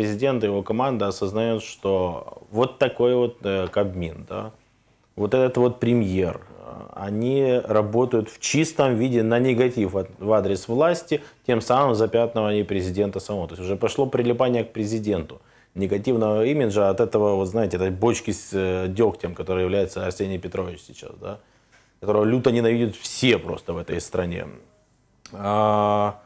президент и его команда осознают, что вот такой вот э, Кабмин, да, вот этот вот премьер, э, они работают в чистом виде на негатив в адрес власти, тем самым запятнывание президента самого. То есть уже пошло прилипание к президенту негативного имиджа от этого, вот знаете, этой бочки с э, дегтем, который является Арсений Петрович сейчас, да, которого люто ненавидят все просто в этой стране. А,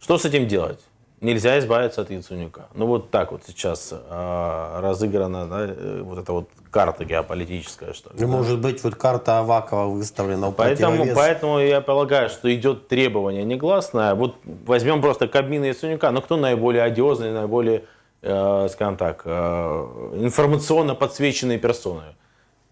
что с этим делать? нельзя избавиться от Яценюка. Ну вот так вот сейчас э, разыграна да, э, вот эта вот карта геополитическая, что ли. Ну, да? может быть, вот карта Авакова выставлена поэтому, Поэтому я полагаю, что идет требование негласное. Вот возьмем просто кабины Яценюка. Ну кто наиболее одиозный, наиболее, э, скажем так, э, информационно подсвеченные персоны?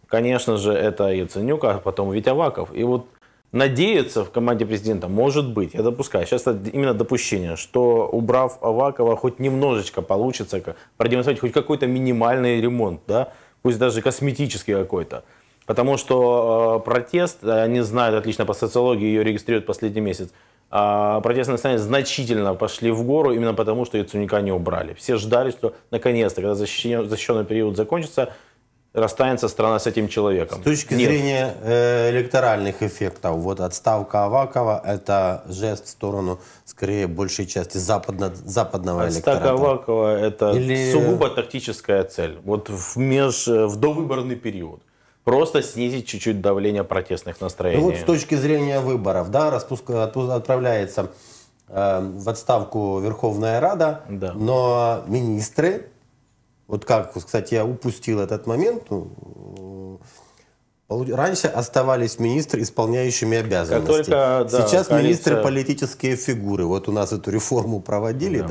Конечно же, это Яценюк, а потом ведь Аваков. И вот надеяться в команде президента, может быть, я допускаю, сейчас это именно допущение, что убрав Авакова, хоть немножечко получится продемонстрировать хоть какой-то минимальный ремонт, да, пусть даже косметический какой-то. Потому что э, протест, э, они знают отлично по социологии, ее регистрируют последний месяц, протесты а, протестные настроения значительно пошли в гору именно потому, что Яценюка не убрали. Все ждали, что наконец-то, когда защищенный период закончится, расстанется страна с этим человеком. С точки Нет. зрения э, электоральных эффектов, вот отставка Авакова – это жест в сторону, скорее, большей части западно, западного отставка электората. Отставка Авакова – это Или... сугубо тактическая цель. Вот в, меж, э, в довыборный период просто снизить чуть-чуть давление протестных настроений. Ну вот с точки зрения выборов, да, распуска, отправляется э, в отставку Верховная Рада, да. но министры вот как, кстати, я упустил этот момент. Ну, раньше оставались министры, исполняющими обязанности. Только, да, Сейчас коалиция... министры политические фигуры. Вот у нас эту реформу проводили, да,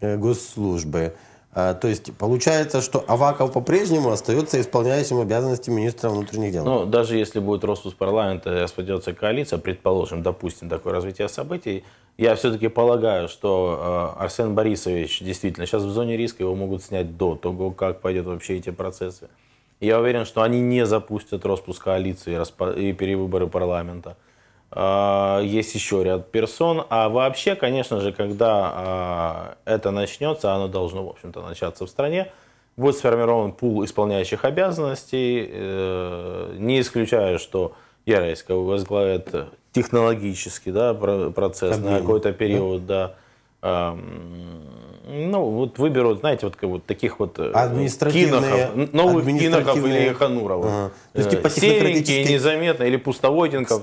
да э, госслужбы. А, то есть получается, что Аваков по-прежнему остается исполняющим обязанности министра внутренних дел. Ну, даже если будет роспуск парламента и распадется коалиция, предположим, допустим, такое развитие событий, я все-таки полагаю, что а, Арсен Борисович действительно сейчас в зоне риска, его могут снять до того, как пойдет вообще эти процессы. Я уверен, что они не запустят роспуск коалиции и перевыборы парламента. А, есть еще ряд персон. А вообще, конечно же, когда а, это начнется, оно должно, в общем-то, начаться в стране, будет сформирован пул исполняющих обязанностей. Э, не исключаю, что Ярайска возглавит технологический да, процесс Обмен. на какой-то период, да. да. Ну, вот выберут, знаете, вот, вот таких вот э, административные, кинохов, новых кинохов или хануров. Ага. То есть, типа, э, Серенькие, незаметно или Пустовойтинков.